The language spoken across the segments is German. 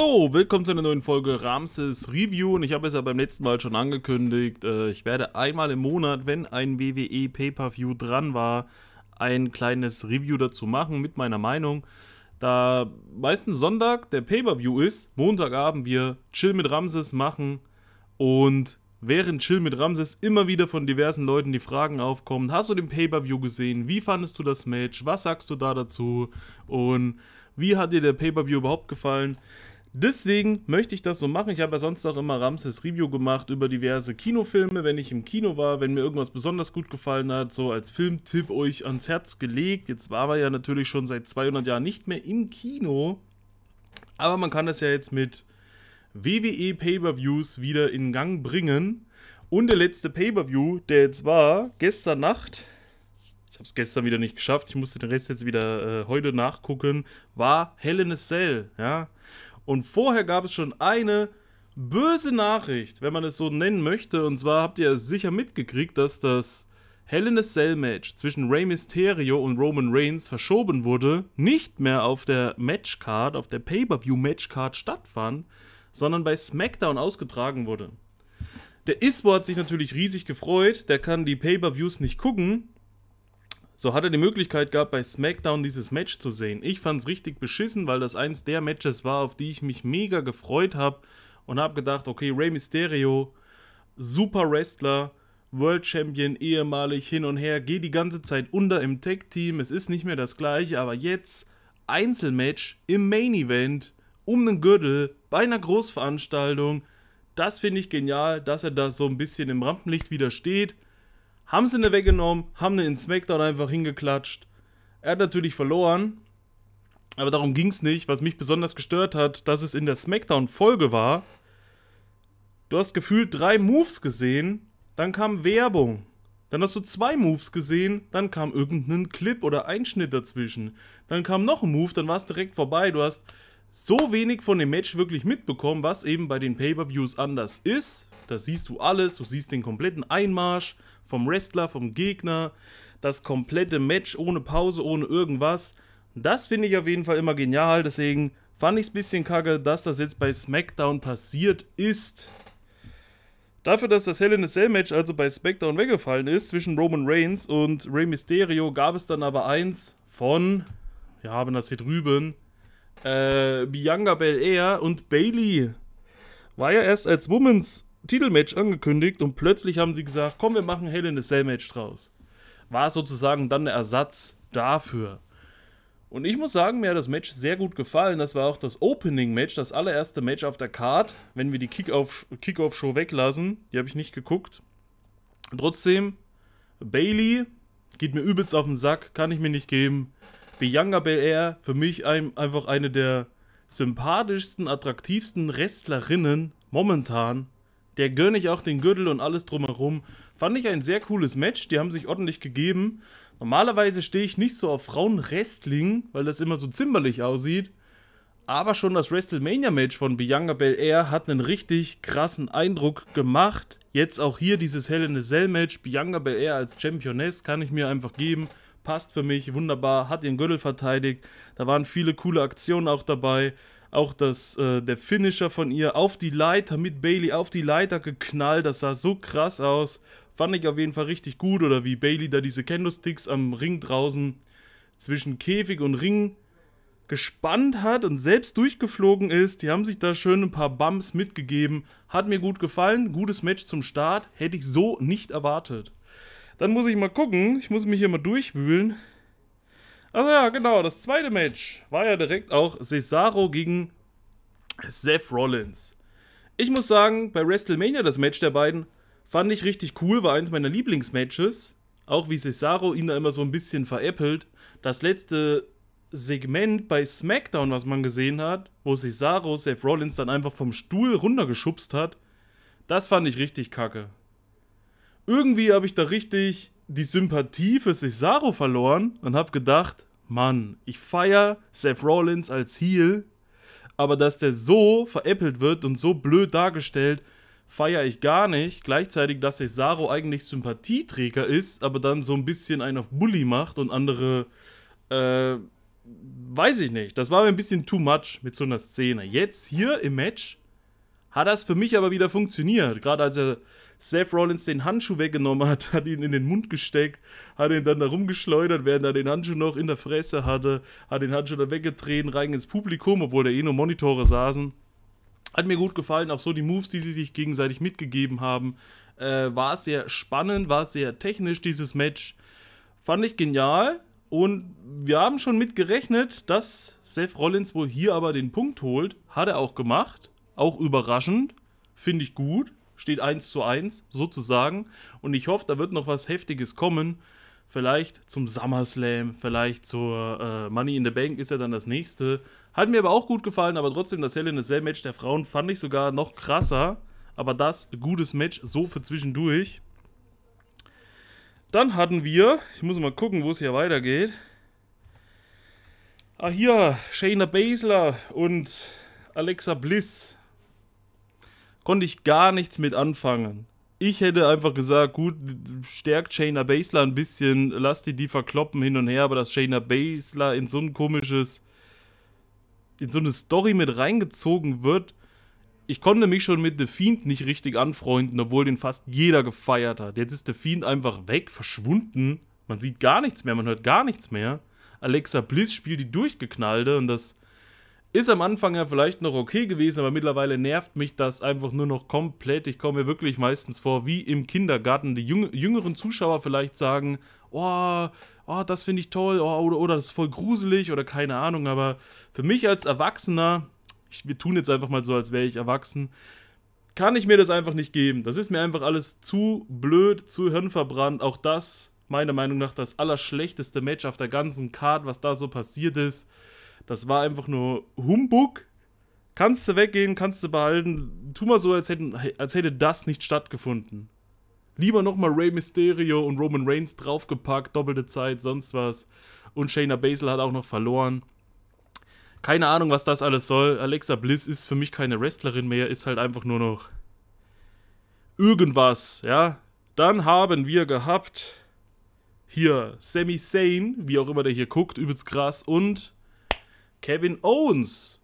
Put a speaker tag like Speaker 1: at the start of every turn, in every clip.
Speaker 1: So, willkommen zu einer neuen Folge Ramses Review und ich habe es ja beim letzten Mal schon angekündigt, äh, ich werde einmal im Monat, wenn ein WWE Pay-Per-View dran war, ein kleines Review dazu machen mit meiner Meinung. Da meistens Sonntag der Pay-Per-View ist, Montagabend wir Chill mit Ramses machen und während Chill mit Ramses immer wieder von diversen Leuten die Fragen aufkommen, hast du den Pay-Per-View gesehen, wie fandest du das Match, was sagst du da dazu und wie hat dir der Pay-Per-View überhaupt gefallen? Deswegen möchte ich das so machen. Ich habe ja sonst auch immer Ramses Review gemacht über diverse Kinofilme, wenn ich im Kino war, wenn mir irgendwas besonders gut gefallen hat, so als Filmtipp euch ans Herz gelegt. Jetzt waren wir ja natürlich schon seit 200 Jahren nicht mehr im Kino, aber man kann das ja jetzt mit WWE Pay-per-Views wieder in Gang bringen. Und der letzte Pay-per-View, der jetzt war, gestern Nacht, ich habe es gestern wieder nicht geschafft, ich musste den Rest jetzt wieder äh, heute nachgucken, war Hell in a Cell, ja. Und vorher gab es schon eine böse Nachricht, wenn man es so nennen möchte. Und zwar habt ihr sicher mitgekriegt, dass das Hell in a Cell Match zwischen Rey Mysterio und Roman Reigns verschoben wurde, nicht mehr auf der Matchcard, auf der Pay-Per-View Matchcard stattfand, sondern bei SmackDown ausgetragen wurde. Der Ispo hat sich natürlich riesig gefreut, der kann die Pay-Per-Views nicht gucken so hat er die Möglichkeit gehabt, bei SmackDown dieses Match zu sehen. Ich fand es richtig beschissen, weil das eins der Matches war, auf die ich mich mega gefreut habe und habe gedacht, okay, Rey Mysterio, super Wrestler, World Champion, ehemalig hin und her, geht die ganze Zeit unter im Tag Team, es ist nicht mehr das gleiche, aber jetzt Einzelmatch im Main Event um den Gürtel bei einer Großveranstaltung. Das finde ich genial, dass er da so ein bisschen im Rampenlicht wieder steht. Haben sie eine weggenommen, haben eine in SmackDown einfach hingeklatscht. Er hat natürlich verloren, aber darum ging es nicht. Was mich besonders gestört hat, dass es in der SmackDown-Folge war. Du hast gefühlt drei Moves gesehen, dann kam Werbung. Dann hast du zwei Moves gesehen, dann kam irgendein Clip oder Einschnitt dazwischen. Dann kam noch ein Move, dann war es direkt vorbei. Du hast so wenig von dem Match wirklich mitbekommen, was eben bei den Pay-Per-Views anders ist. Da siehst du alles, du siehst den kompletten Einmarsch vom Wrestler, vom Gegner, das komplette Match ohne Pause, ohne irgendwas. Das finde ich auf jeden Fall immer genial, deswegen fand ich es ein bisschen kacke, dass das jetzt bei SmackDown passiert ist. Dafür, dass das Hell in a Cell Match also bei SmackDown weggefallen ist zwischen Roman Reigns und Rey Mysterio, gab es dann aber eins von, wir haben das hier drüben, äh, Bianca Belair und Bailey. War ja erst als Women's Titelmatch angekündigt und plötzlich haben sie gesagt, komm, wir machen Hell in a Cell Match draus. War sozusagen dann der Ersatz dafür. Und ich muss sagen, mir hat das Match sehr gut gefallen. Das war auch das Opening-Match, das allererste Match auf der Card, wenn wir die Kickoff-Show weglassen. Die habe ich nicht geguckt. Trotzdem, Bailey geht mir übelst auf den Sack, kann ich mir nicht geben. Bianca Belair, für mich ein, einfach eine der sympathischsten, attraktivsten Wrestlerinnen momentan der gönne ich auch den Gürtel und alles drumherum. Fand ich ein sehr cooles Match, die haben sich ordentlich gegeben. Normalerweise stehe ich nicht so auf Frauen-Wrestling, weil das immer so zimperlich aussieht. Aber schon das WrestleMania-Match von Bianca Belair hat einen richtig krassen Eindruck gemacht. Jetzt auch hier dieses Hell in a Cell-Match. Bianca Belair als Championess kann ich mir einfach geben. Passt für mich, wunderbar, hat ihren Gürtel verteidigt. Da waren viele coole Aktionen auch dabei auch das, äh, der Finisher von ihr auf die Leiter mit Bailey auf die Leiter geknallt. Das sah so krass aus. Fand ich auf jeden Fall richtig gut. Oder wie Bailey da diese Candlesticks am Ring draußen zwischen Käfig und Ring gespannt hat und selbst durchgeflogen ist. Die haben sich da schön ein paar Bumps mitgegeben. Hat mir gut gefallen. Gutes Match zum Start. Hätte ich so nicht erwartet. Dann muss ich mal gucken. Ich muss mich hier mal durchwühlen. Also ja, genau, das zweite Match war ja direkt auch Cesaro gegen Seth Rollins. Ich muss sagen, bei WrestleMania das Match der beiden fand ich richtig cool, war eins meiner Lieblingsmatches. Auch wie Cesaro ihn da immer so ein bisschen veräppelt. Das letzte Segment bei SmackDown, was man gesehen hat, wo Cesaro Seth Rollins dann einfach vom Stuhl runtergeschubst hat, das fand ich richtig kacke. Irgendwie habe ich da richtig die Sympathie für Cesaro verloren und habe gedacht, Mann, ich feier Seth Rollins als Heel, aber dass der so veräppelt wird und so blöd dargestellt, feiere ich gar nicht. Gleichzeitig, dass Cesaro eigentlich Sympathieträger ist, aber dann so ein bisschen einen auf Bully macht und andere, äh, weiß ich nicht. Das war mir ein bisschen too much mit so einer Szene. Jetzt hier im Match hat das für mich aber wieder funktioniert. Gerade als er Seth Rollins den Handschuh weggenommen hat, hat ihn in den Mund gesteckt, hat ihn dann da rumgeschleudert, während er den Handschuh noch in der Fresse hatte, hat den Handschuh dann weggetreten, rein ins Publikum, obwohl da eh nur Monitore saßen. Hat mir gut gefallen, auch so die Moves, die sie sich gegenseitig mitgegeben haben. Äh, war sehr spannend, war sehr technisch, dieses Match. Fand ich genial. Und wir haben schon mitgerechnet, dass Seth Rollins wohl hier aber den Punkt holt. Hat er auch gemacht. Auch überraschend. Finde ich gut. Steht 1 zu 1, sozusagen. Und ich hoffe, da wird noch was Heftiges kommen. Vielleicht zum SummerSlam, vielleicht zur äh, Money in the Bank ist ja dann das nächste. Hat mir aber auch gut gefallen, aber trotzdem das Hell in a Cell Match der Frauen fand ich sogar noch krasser. Aber das, gutes Match, so für zwischendurch. Dann hatten wir, ich muss mal gucken, wo es hier weitergeht. Ah, hier, Shayna Baszler und Alexa Bliss Konnte ich gar nichts mit anfangen. Ich hätte einfach gesagt, gut, stärkt Shayna Baszler ein bisschen, lasst die die verkloppen hin und her, aber dass Shayna Baszler in so ein komisches, in so eine Story mit reingezogen wird, ich konnte mich schon mit The Fiend nicht richtig anfreunden, obwohl den fast jeder gefeiert hat. Jetzt ist The Fiend einfach weg, verschwunden. Man sieht gar nichts mehr, man hört gar nichts mehr. Alexa Bliss spielt die durchgeknallte und das ist am Anfang ja vielleicht noch okay gewesen, aber mittlerweile nervt mich das einfach nur noch komplett. Ich komme mir wirklich meistens vor wie im Kindergarten. Die jüngeren Zuschauer vielleicht sagen, oh, oh das finde ich toll, oh, oder, oder das ist voll gruselig oder keine Ahnung. Aber für mich als Erwachsener, ich, wir tun jetzt einfach mal so, als wäre ich erwachsen, kann ich mir das einfach nicht geben. Das ist mir einfach alles zu blöd, zu hirnverbrannt. Auch das, meiner Meinung nach, das allerschlechteste Match auf der ganzen Card, was da so passiert ist. Das war einfach nur Humbug. Kannst du weggehen, kannst du behalten. Tu mal so, als, hätten, als hätte das nicht stattgefunden. Lieber nochmal Rey Mysterio und Roman Reigns draufgepackt, doppelte Zeit, sonst was. Und Shayna Baszler hat auch noch verloren. Keine Ahnung, was das alles soll. Alexa Bliss ist für mich keine Wrestlerin mehr, ist halt einfach nur noch irgendwas, ja. Dann haben wir gehabt hier Sammy Sane, wie auch immer der hier guckt, übelst krass und Kevin Owens.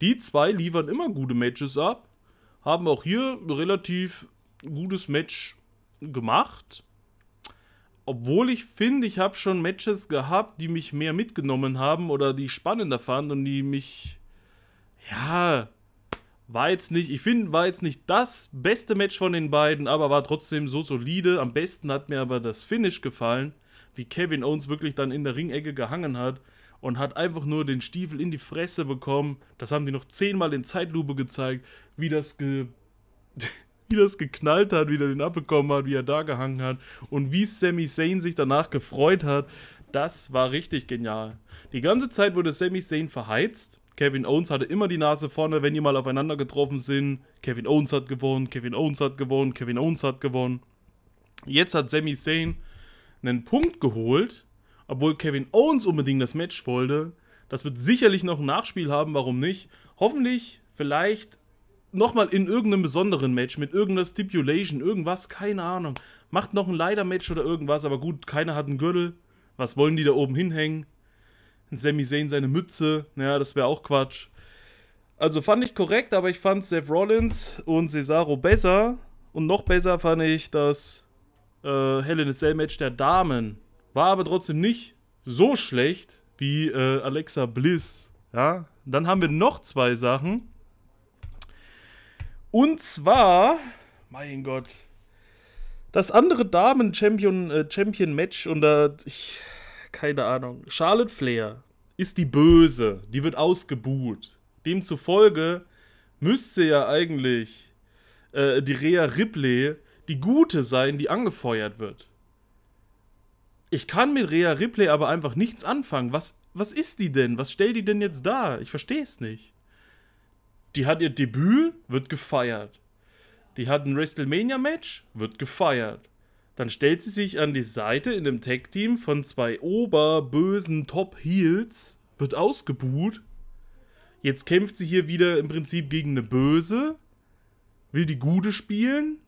Speaker 1: Die zwei liefern immer gute Matches ab. Haben auch hier ein relativ gutes Match gemacht. Obwohl ich finde, ich habe schon Matches gehabt, die mich mehr mitgenommen haben oder die ich spannender fand und die mich. Ja, war jetzt nicht, ich finde, war jetzt nicht das beste Match von den beiden, aber war trotzdem so solide. Am besten hat mir aber das Finish gefallen, wie Kevin Owens wirklich dann in der Ringecke gehangen hat und hat einfach nur den Stiefel in die Fresse bekommen. Das haben die noch zehnmal in Zeitlupe gezeigt, wie das ge wie das geknallt hat, wie er den abbekommen hat, wie er da gehangen hat und wie Sami Zayn sich danach gefreut hat. Das war richtig genial. Die ganze Zeit wurde Sami Zayn verheizt. Kevin Owens hatte immer die Nase vorne, wenn die mal aufeinander getroffen sind. Kevin Owens hat gewonnen, Kevin Owens hat gewonnen, Kevin Owens hat gewonnen. Jetzt hat Sami Zayn einen Punkt geholt, obwohl Kevin Owens unbedingt das Match wollte. Das wird sicherlich noch ein Nachspiel haben, warum nicht? Hoffentlich, vielleicht nochmal in irgendeinem besonderen Match mit irgendeiner Stipulation, irgendwas, keine Ahnung. Macht noch ein Leider-Match oder irgendwas, aber gut, keiner hat einen Gürtel. Was wollen die da oben hinhängen? Ein Sami Zayn seine Mütze, naja, das wäre auch Quatsch. Also fand ich korrekt, aber ich fand Seth Rollins und Cesaro besser. Und noch besser fand ich das äh, Hell in a Cell Match der Damen. War aber trotzdem nicht so schlecht wie äh, Alexa Bliss. Ja, dann haben wir noch zwei Sachen. Und zwar, mein Gott, das andere Damen-Champion-Match äh, und äh, ich, keine Ahnung, Charlotte Flair ist die Böse, die wird ausgebuht. Demzufolge müsste ja eigentlich äh, die Rea Ripley die Gute sein, die angefeuert wird. Ich kann mit Rea Ripley aber einfach nichts anfangen. Was, was ist die denn? Was stellt die denn jetzt da? Ich verstehe es nicht. Die hat ihr Debüt, wird gefeiert. Die hat ein WrestleMania-Match, wird gefeiert. Dann stellt sie sich an die Seite in dem Tag-Team von zwei oberbösen Top-Heels, wird ausgebuht. Jetzt kämpft sie hier wieder im Prinzip gegen eine Böse, will die Gute spielen,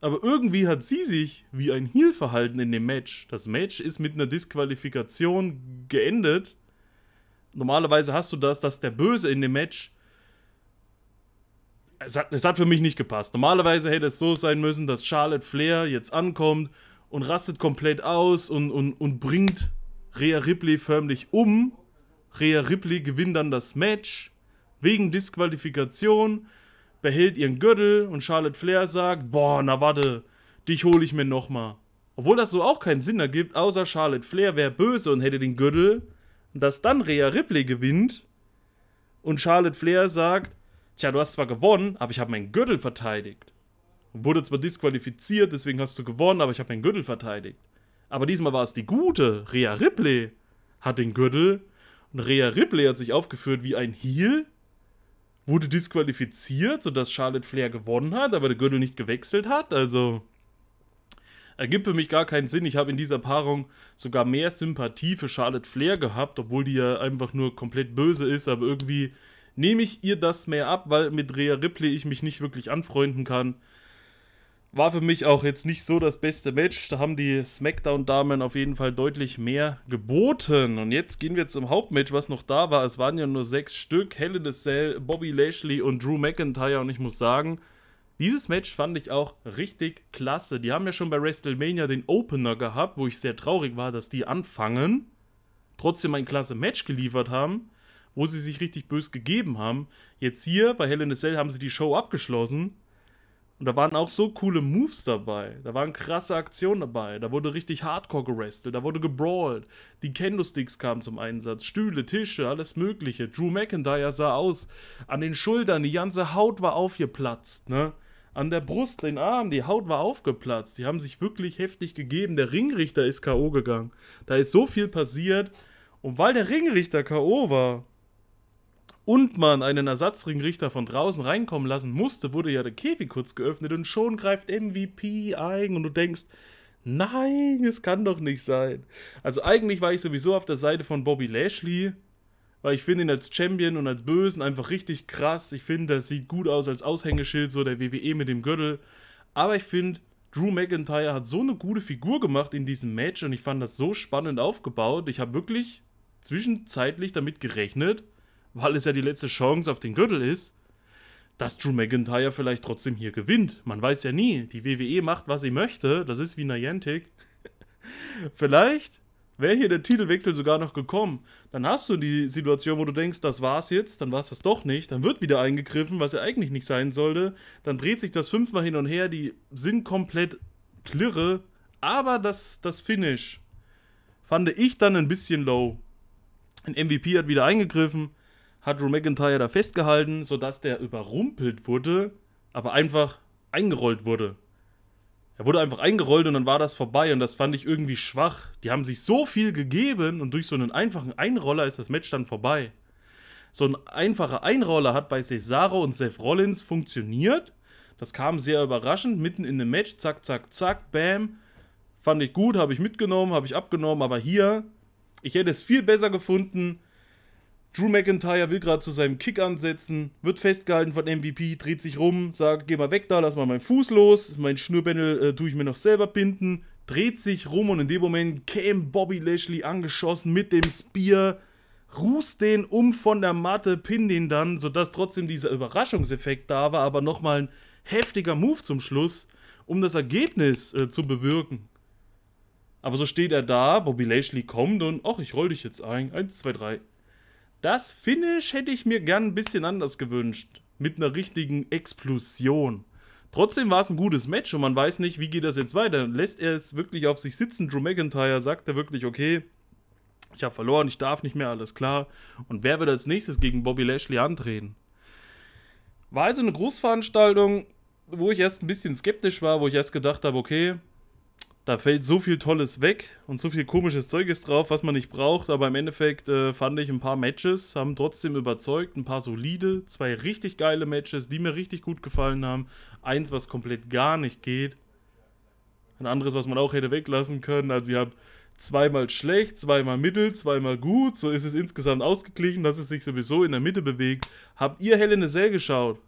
Speaker 1: aber irgendwie hat sie sich wie ein Heel verhalten in dem Match. Das Match ist mit einer Disqualifikation geendet. Normalerweise hast du das, dass der Böse in dem Match. Es hat, es hat für mich nicht gepasst. Normalerweise hätte es so sein müssen, dass Charlotte Flair jetzt ankommt und rastet komplett aus und, und, und bringt Rhea Ripley förmlich um. Rhea Ripley gewinnt dann das Match wegen Disqualifikation behält ihren Gürtel und Charlotte Flair sagt, boah, na warte, dich hole ich mir nochmal. Obwohl das so auch keinen Sinn ergibt, außer Charlotte Flair wäre böse und hätte den Gürtel. Und dass dann Rhea Ripley gewinnt und Charlotte Flair sagt, tja, du hast zwar gewonnen, aber ich habe meinen Gürtel verteidigt. wurde zwar disqualifiziert, deswegen hast du gewonnen, aber ich habe meinen Gürtel verteidigt. Aber diesmal war es die gute, Rhea Ripley, hat den Gürtel. Und Rhea Ripley hat sich aufgeführt wie ein Heel wurde disqualifiziert, sodass Charlotte Flair gewonnen hat, aber der Gürtel nicht gewechselt hat. Also ergibt für mich gar keinen Sinn. Ich habe in dieser Paarung sogar mehr Sympathie für Charlotte Flair gehabt, obwohl die ja einfach nur komplett böse ist, aber irgendwie nehme ich ihr das mehr ab, weil mit Rhea Ripley ich mich nicht wirklich anfreunden kann. War für mich auch jetzt nicht so das beste Match. Da haben die SmackDown-Damen auf jeden Fall deutlich mehr geboten. Und jetzt gehen wir zum Hauptmatch, was noch da war. Es waren ja nur sechs Stück. Hell in a Cell, Bobby Lashley und Drew McIntyre. Und ich muss sagen, dieses Match fand ich auch richtig klasse. Die haben ja schon bei WrestleMania den Opener gehabt, wo ich sehr traurig war, dass die anfangen, trotzdem ein klasse Match geliefert haben, wo sie sich richtig bös gegeben haben. Jetzt hier bei Hell in a Cell haben sie die Show abgeschlossen und da waren auch so coole Moves dabei. Da waren krasse Aktionen dabei. Da wurde richtig hardcore gerestelt. Da wurde gebrawlt. Die Kendo-Sticks kamen zum Einsatz. Stühle, Tische, alles Mögliche. Drew McIntyre sah aus. An den Schultern, die ganze Haut war aufgeplatzt, ne? An der Brust, den Arm, die Haut war aufgeplatzt. Die haben sich wirklich heftig gegeben. Der Ringrichter ist K.O. gegangen. Da ist so viel passiert. Und weil der Ringrichter K.O. war, und man einen Ersatzringrichter von draußen reinkommen lassen musste, wurde ja der Käfig kurz geöffnet und schon greift MVP ein und du denkst, nein, es kann doch nicht sein. Also eigentlich war ich sowieso auf der Seite von Bobby Lashley, weil ich finde ihn als Champion und als Bösen einfach richtig krass. Ich finde, das sieht gut aus als Aushängeschild, so der WWE mit dem Gürtel. Aber ich finde, Drew McIntyre hat so eine gute Figur gemacht in diesem Match und ich fand das so spannend aufgebaut. Ich habe wirklich zwischenzeitlich damit gerechnet, weil es ja die letzte Chance auf den Gürtel ist, dass Drew McIntyre vielleicht trotzdem hier gewinnt. Man weiß ja nie. Die WWE macht, was sie möchte. Das ist wie Niantic. vielleicht wäre hier der Titelwechsel sogar noch gekommen. Dann hast du die Situation, wo du denkst, das war's jetzt, dann war's das doch nicht. Dann wird wieder eingegriffen, was ja eigentlich nicht sein sollte. Dann dreht sich das fünfmal hin und her. Die sind komplett klirre. Aber das, das Finish fand ich dann ein bisschen low. Ein MVP hat wieder eingegriffen hat Drew McIntyre da festgehalten, sodass der überrumpelt wurde, aber einfach eingerollt wurde. Er wurde einfach eingerollt und dann war das vorbei und das fand ich irgendwie schwach. Die haben sich so viel gegeben und durch so einen einfachen Einroller ist das Match dann vorbei. So ein einfacher Einroller hat bei Cesaro und Seth Rollins funktioniert. Das kam sehr überraschend, mitten in dem Match, zack, zack, zack, bam. Fand ich gut, habe ich mitgenommen, habe ich abgenommen, aber hier, ich hätte es viel besser gefunden, Drew McIntyre will gerade zu seinem Kick ansetzen, wird festgehalten von MVP, dreht sich rum, sagt, geh mal weg da, lass mal meinen Fuß los, mein Schnürbändel äh, tue ich mir noch selber binden, dreht sich rum und in dem Moment käme Bobby Lashley angeschossen mit dem Spear, rußt den um von der Matte, pin den dann, sodass trotzdem dieser Überraschungseffekt da war, aber nochmal ein heftiger Move zum Schluss, um das Ergebnis äh, zu bewirken. Aber so steht er da, Bobby Lashley kommt und, ach, ich roll dich jetzt ein, 1, 2, 3. Das Finish hätte ich mir gern ein bisschen anders gewünscht. Mit einer richtigen Explosion. Trotzdem war es ein gutes Match und man weiß nicht, wie geht das jetzt weiter. Lässt er es wirklich auf sich sitzen? Drew McIntyre sagt er wirklich, okay, ich habe verloren, ich darf nicht mehr, alles klar. Und wer wird als nächstes gegen Bobby Lashley antreten? War also eine Großveranstaltung, wo ich erst ein bisschen skeptisch war, wo ich erst gedacht habe, okay, da fällt so viel Tolles weg und so viel komisches Zeug ist drauf, was man nicht braucht. Aber im Endeffekt äh, fand ich ein paar Matches, haben trotzdem überzeugt. Ein paar solide, zwei richtig geile Matches, die mir richtig gut gefallen haben. Eins, was komplett gar nicht geht. Ein anderes, was man auch hätte weglassen können. Also ihr habt zweimal schlecht, zweimal mittel, zweimal gut. So ist es insgesamt ausgeglichen, dass es sich sowieso in der Mitte bewegt. Habt ihr Helen sehr geschaut?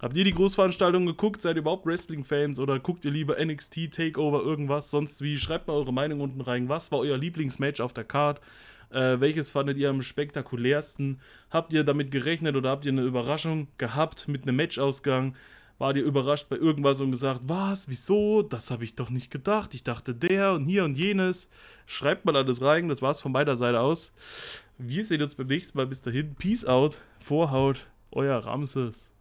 Speaker 1: Habt ihr die Großveranstaltung geguckt? Seid ihr überhaupt Wrestling-Fans oder guckt ihr lieber NXT, Takeover, irgendwas? Sonst wie, schreibt mal eure Meinung unten rein. Was war euer Lieblingsmatch auf der Card? Äh, welches fandet ihr am spektakulärsten? Habt ihr damit gerechnet oder habt ihr eine Überraschung gehabt mit einem Matchausgang? War ihr überrascht bei irgendwas und gesagt, was, wieso, das habe ich doch nicht gedacht, ich dachte der und hier und jenes. Schreibt mal alles rein, das war's von meiner Seite aus. Wir sehen uns beim nächsten Mal, bis dahin, peace out, Vorhaut, euer Ramses.